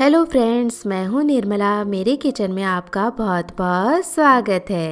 hello friends मैं हूं निर्मला मेरे किचन में आपका बहुत बहुत स्वागत है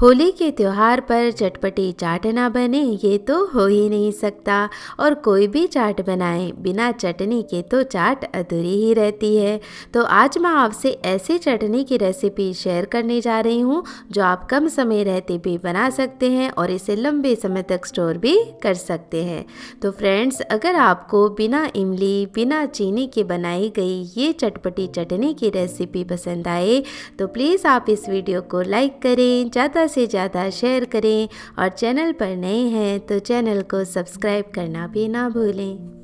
होली के त्यौहार पर चटपटी चाट ना बने ये तो हो ही नहीं सकता और कोई भी चाट बनाए बिना चटनी के तो चाट अधूरी ही रहती है तो आज मैं आपसे ऐसी चटनी की रेसिपी शेयर करने जा रही हूँ जो आप कम समय रहते भी बना सकते हैं और इसे लंबे समय तक स्टोर भी कर सकते हैं तो फ्रेंड्स अगर आपको बिना इमली बिना चीनी के बनाई गई ये चटपटी चटनी की रेसिपी पसंद आए तो प्लीज़ आप इस वीडियो को लाइक करें ज़्यादा से ज़्यादा शेयर करें और चैनल पर नए हैं तो चैनल को सब्सक्राइब करना भी ना भूलें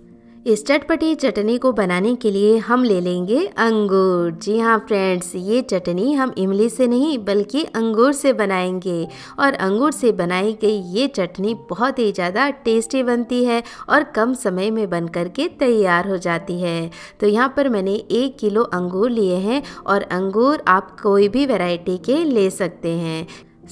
इस चटपटी चटनी को बनाने के लिए हम ले लेंगे अंगूर जी हाँ फ्रेंड्स ये चटनी हम इमली से नहीं बल्कि अंगूर से बनाएंगे और अंगूर से बनाई गई ये चटनी बहुत ही ज़्यादा टेस्टी बनती है और कम समय में बन कर के तैयार हो जाती है तो यहाँ पर मैंने एक किलो अंगूर लिए हैं और अंगूर आप कोई भी वैरायटी के ले सकते हैं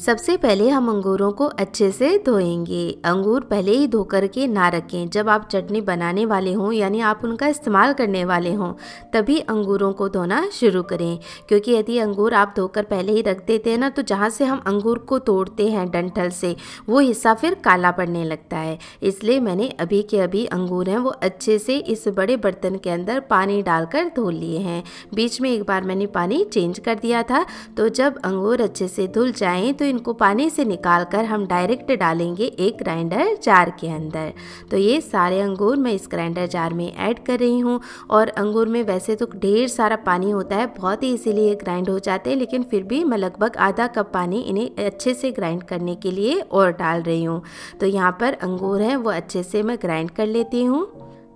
सबसे पहले हम अंगूरों को अच्छे से धोएंगे अंगूर पहले ही धो कर के ना रखें जब आप चटनी बनाने वाले हों यानी आप उनका इस्तेमाल करने वाले हों तभी अंगूरों को धोना शुरू करें क्योंकि यदि अंगूर आप धोकर पहले ही रख देते हैं ना तो जहाँ से हम अंगूर को तोड़ते हैं डंठल से वो हिस्सा फिर काला पड़ने लगता है इसलिए मैंने अभी के अभी अंगूर हैं वो अच्छे से इस बड़े बर्तन के अंदर पानी डालकर धो लिए हैं बीच में एक बार मैंने पानी चेंज कर दिया था तो जब अंगूर अच्छे से धुल जाएँ तो इनको पानी से निकाल कर हम डायरेक्ट डालेंगे एक ग्राइंडर जार के अंदर तो ये सारे अंगूर मैं इस ग्राइंडर जार में ऐड कर रही हूँ और अंगूर में वैसे तो ढेर सारा पानी होता है बहुत ही इसीलिए ग्राइंड हो जाते हैं लेकिन फिर भी मैं लगभग आधा कप पानी इन्हें अच्छे से ग्राइंड करने के लिए और डाल रही हूँ तो यहाँ पर अंगूर हैं वो अच्छे से मैं ग्राइंड कर लेती हूँ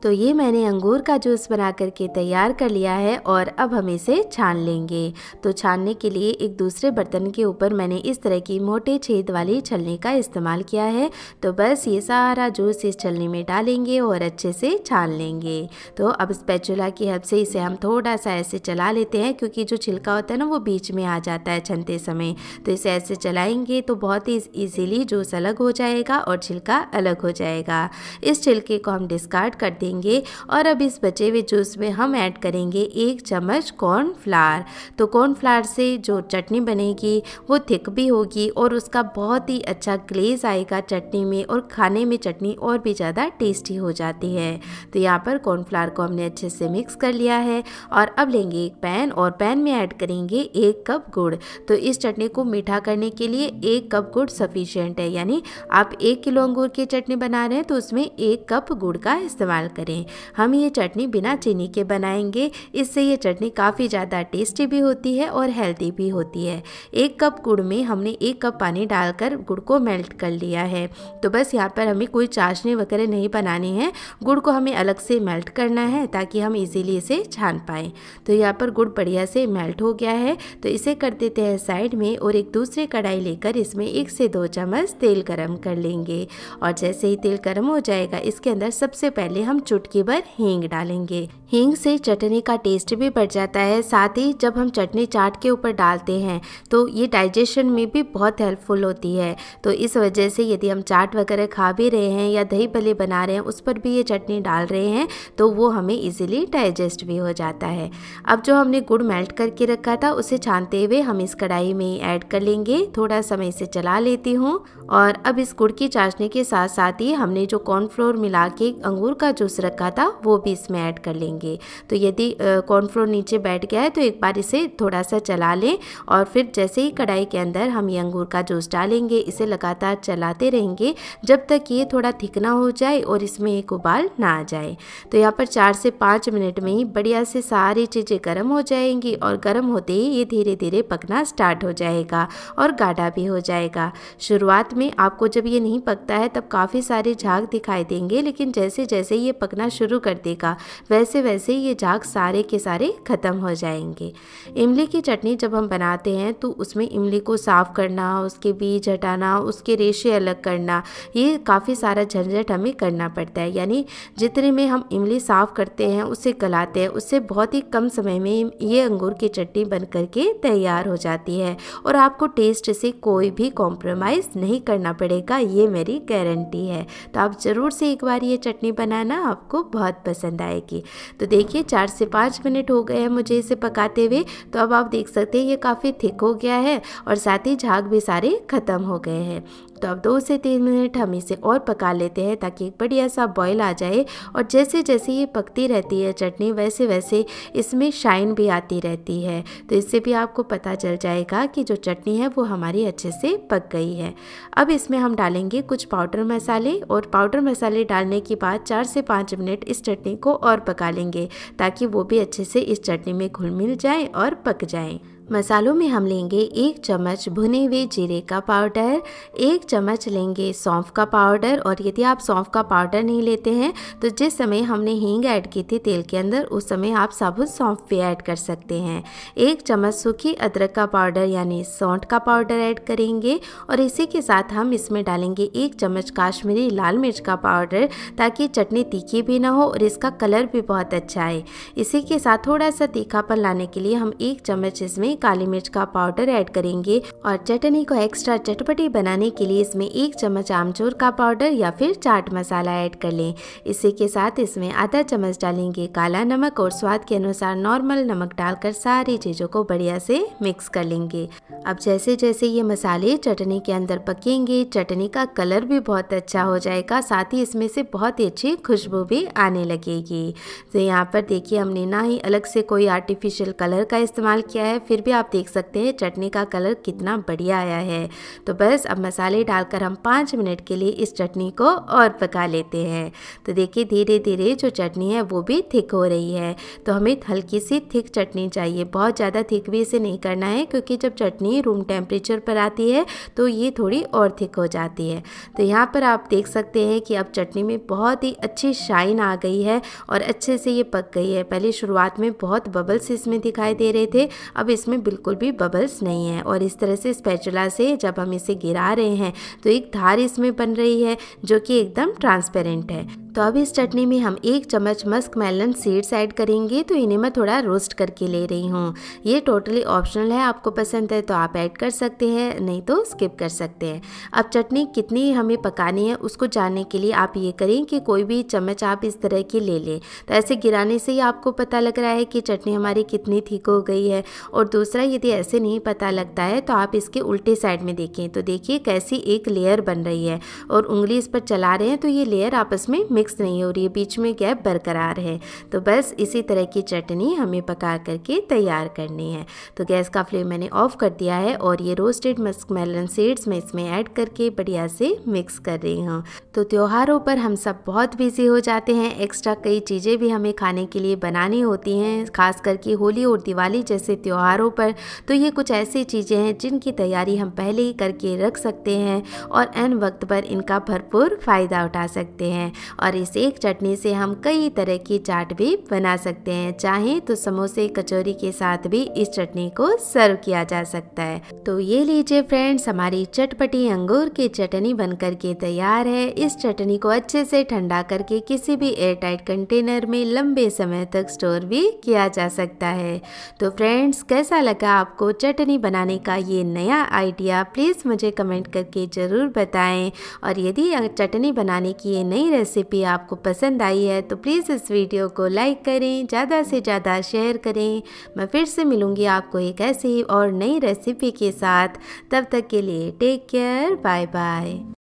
तो ये मैंने अंगूर का जूस बना करके तैयार कर लिया है और अब हम इसे छान लेंगे तो छानने के लिए एक दूसरे बर्तन के ऊपर मैंने इस तरह की मोटे छेद वाली छलनी का इस्तेमाल किया है तो बस ये सारा जूस इस छलनी में डालेंगे और अच्छे से छान लेंगे तो अब स्पैचुला की हेल्प से इसे हम थोड़ा सा ऐसे चला लेते हैं क्योंकि जो छिलका होता है ना वो बीच में आ जाता है छनते समय तो इसे ऐसे चलाएंगे तो बहुत ही ईजिली जूस अलग हो जाएगा और छिलका अलग हो जाएगा इस छिलके को हम डिस्कार्ड कर देंगे लेंगे और अब इस बचे हुए जूस में हम ऐड करेंगे एक चम्मच कॉर्नफ्लावर तो कॉर्नफ्लावर से जो चटनी बनेगी वो थिक भी होगी और उसका बहुत ही अच्छा ग्लेज आएगा चटनी में और खाने में चटनी और भी ज़्यादा टेस्टी हो जाती है तो यहाँ पर कॉर्नफ्लावर को हमने अच्छे से मिक्स कर लिया है और अब लेंगे एक पैन और पैन में ऐड करेंगे एक कप गुड़ तो इस चटनी को मीठा करने के लिए एक कप गुड़ सफिशियंट है यानी आप एक किलो अंगूर की चटनी बना रहे हैं तो उसमें एक कप गुड़ का इस्तेमाल करें हम ये चटनी बिना चीनी के बनाएंगे इससे ये चटनी काफ़ी ज़्यादा टेस्टी भी होती है और हेल्दी भी होती है एक कप गुड़ में हमने एक कप पानी डालकर गुड़ को मेल्ट कर लिया है तो बस यहाँ पर हमें कोई चाशनी वगैरह नहीं बनानी है गुड़ को हमें अलग से मेल्ट करना है ताकि हम इजीली इसे छान पाएँ तो यहाँ पर गुड़ बढ़िया से मेल्ट हो गया है तो इसे कर देते हैं साइड में और एक दूसरी कढ़ाई लेकर इसमें एक से दो चम्मच तेल गरम कर लेंगे और जैसे ही तेल गरम हो जाएगा इसके अंदर सबसे पहले हम चुटकी भर हींग डालेंगे हींग से चटनी का टेस्ट भी बढ़ जाता है साथ ही जब हम चटनी चाट के ऊपर डालते हैं तो ये डाइजेशन में भी बहुत हेल्पफुल होती है तो इस वजह से यदि हम चाट वगैरह खा भी रहे हैं या दही भले बना रहे हैं उस पर भी ये चटनी डाल रहे हैं तो वो हमें इजीली डाइजेस्ट भी हो जाता है अब जो हमने गुड़ मेल्ट करके रखा था उसे छानते हुए हम इस कढ़ाई में ऐड कर लेंगे थोड़ा समय इसे चला लेती हूँ और अब इस गुड़ की चाशनी के साथ साथ ही हमने जो कॉर्नफ्लोर मिला के अंगूर का जूस जूस रखा था वो भी इसमें ऐड कर लेंगे तो यदि कॉर्नफ्लोर नीचे बैठ गया है तो एक बार इसे थोड़ा सा चला लें और फिर जैसे ही कढ़ाई के अंदर हम ये अंगूर का जूस डालेंगे इसे लगातार चलाते रहेंगे जब तक ये थोड़ा थिकना हो जाए और इसमें एक उबाल ना आ जाए तो यहाँ पर चार से पाँच मिनट में ही बढ़िया से सारी चीज़ें गर्म हो जाएंगी और गर्म होते ही ये धीरे धीरे पकना स्टार्ट हो जाएगा और गाढ़ा भी हो जाएगा शुरुआत में आपको जब ये नहीं पकता है तब काफ़ी सारे झाग दिखाई देंगे लेकिन जैसे जैसे ये पकना शुरू कर देगा वैसे वैसे ये झाग सारे के सारे ख़त्म हो जाएंगे इमली की चटनी जब हम बनाते हैं तो उसमें इमली को साफ़ करना उसके बीज हटाना उसके रेशे अलग करना ये काफ़ी सारा झंझट हमें करना पड़ता है यानी जितने में हम इमली साफ़ करते हैं उसे गलाते हैं उससे बहुत ही कम समय में ये अंगूर की चटनी बन करके तैयार हो जाती है और आपको टेस्ट से कोई भी कॉम्प्रोमाइज़ नहीं करना पड़ेगा ये मेरी गारंटी है तो आप ज़रूर से एक बार ये चटनी बनाना आपको बहुत पसंद आएगी तो देखिए चार से पाँच मिनट हो गए हैं मुझे इसे पकाते हुए तो अब आप देख सकते हैं ये काफ़ी थिक हो गया है और साथ ही झाग भी सारे ख़त्म हो गए हैं तो अब दो से तीन मिनट हम इसे और पका लेते हैं ताकि एक बढ़िया सा बॉयल आ जाए और जैसे जैसे ये पकती रहती है चटनी वैसे वैसे इसमें शाइन भी आती रहती है तो इससे भी आपको पता चल जाएगा कि जो चटनी है वो हमारी अच्छे से पक गई है अब इसमें हम डालेंगे कुछ पाउडर मसाले और पाउडर मसाले डालने के बाद चार से पाँच मिनट इस चटनी को और पका लेंगे ताकि वो भी अच्छे से इस चटनी में घुल मिल जाए और पक जाएँ मसालों में हम लेंगे एक चम्मच भुने हुए जीरे का पाउडर एक चम्मच लेंगे सौंफ का पाउडर और यदि आप सौंफ का पाउडर नहीं लेते हैं तो जिस समय हमने हींग ऐड की थी तेल के अंदर उस समय आप साबुत सौंफ भी ऐड कर सकते हैं एक चम्मच सूखी अदरक का पाउडर यानी सौंठ का पाउडर ऐड करेंगे और इसी के साथ हम इसमें डालेंगे एक चम्मच काश्मीरी लाल मिर्च का पाउडर ताकि चटनी तीखी भी ना हो और इसका कलर भी बहुत अच्छा आए इसी के साथ थोड़ा सा तीखापन लाने के लिए हम एक चम्मच इसमें में काली मिर्च का पाउडर ऐड करेंगे और चटनी को एक्स्ट्रा चटपटी बनाने के लिए इसमें एक चम्मच आमचूर का पाउडर या फिर चाट मसाला ऐड कर लें इसी के साथ इसमें आधा चम्मच डालेंगे काला नमक और स्वाद के अनुसार नॉर्मल नमक डालकर सारी चीज़ों को बढ़िया से मिक्स कर लेंगे अब जैसे जैसे ये मसाले चटनी के अंदर पकेंगे चटनी का कलर भी बहुत अच्छा हो जाएगा साथ ही इसमें से बहुत ही अच्छी खुशबू भी आने लगेगी तो यहाँ पर देखिए हमने ना ही अलग से कोई आर्टिफिशियल कलर का इस्तेमाल किया है फिर भी आप देख सकते हैं चटनी का कलर कितना बढ़िया आया है तो बस अब मसाले डालकर हम पाँच मिनट के लिए इस चटनी को और पका लेते हैं तो देखिए धीरे धीरे जो चटनी है वो भी थिक हो रही है तो हमें हल्की सी थिक चटनी चाहिए बहुत ज़्यादा थिक भी इसे नहीं करना है क्योंकि जब चटनी रूम टेम्परेचर पर आती है तो ये थोड़ी और थिक हो जाती है तो यहाँ पर आप देख सकते हैं कि अब चटनी में बहुत ही अच्छी शाइन आ गई है और अच्छे से ये पक गई है पहले शुरुआत में बहुत बबल्स इसमें दिखाई दे रहे थे अब इसमें इसमें बिल्कुल भी बबल्स नहीं है और इस तरह से स्पैचुला से जब हम इसे गिरा रहे हैं तो एक धार इसमें बन रही है जो कि एकदम ट्रांसपेरेंट है तो अब इस चटनी में हम एक चम्मच मस्क मेलन सीड्स ऐड करेंगे तो इन्हें मैं थोड़ा रोस्ट करके ले रही हूँ ये टोटली ऑप्शनल है आपको पसंद है तो आप ऐड कर सकते हैं नहीं तो स्किप कर सकते हैं अब चटनी कितनी हमें पकानी है उसको जानने के लिए आप ये करें कि कोई भी चम्मच आप इस तरह की ले लें तो ऐसे गिराने से ही आपको पता लग रहा है कि चटनी हमारी कितनी ठीक हो गई है और दूसरा यदि ऐसे नहीं पता लगता है तो आप इसके उल्टे साइड में देखें तो देखिए कैसी एक लेयर बन रही है और उंगली इस पर चला रहे हैं तो ये लेयर आपस में मिक्स मिक्स नहीं हो रही है बीच में गैप बरकरार है तो बस इसी तरह की चटनी हमें पका करके तैयार करनी है तो गैस का फ्लेम मैंने ऑफ़ कर दिया है और ये रोस्टेड मस्क मेलन सीड्स मैं इसमें ऐड करके बढ़िया से मिक्स कर रही हूँ तो त्योहारों पर हम सब बहुत बिजी हो जाते हैं एक्स्ट्रा कई चीज़ें भी हमें खाने के लिए बनानी होती हैं खास करके होली और दिवाली जैसे त्योहारों पर तो ये कुछ ऐसी चीज़ें हैं जिनकी तैयारी हम पहले ही करके रख सकते हैं और एन वक्त पर इनका भरपूर फ़ायदा उठा सकते हैं और और इस एक चटनी से हम कई तरह की चाट भी बना सकते हैं चाहे तो समोसे कचौरी के साथ भी इस चटनी को सर्व किया जा सकता है तो ये लीजिए फ्रेंड्स हमारी चटपटी अंगूर की चटनी बनकर के तैयार है इस चटनी को अच्छे से ठंडा करके किसी भी एयरटाइट कंटेनर में लंबे समय तक स्टोर भी किया जा सकता है तो फ्रेंड्स कैसा लगा आपको चटनी बनाने का ये नया आइडिया प्लीज़ मुझे कमेंट करके ज़रूर बताएं और यदि चटनी बनाने की ये नई रेसिपी आपको पसंद आई है तो प्लीज़ इस वीडियो को लाइक करें ज़्यादा से ज़्यादा शेयर करें मैं फिर से मिलूँगी आपको एक ऐसी और नई रेसिपी के साथ तब तक के लिए टेक केयर बाय बाय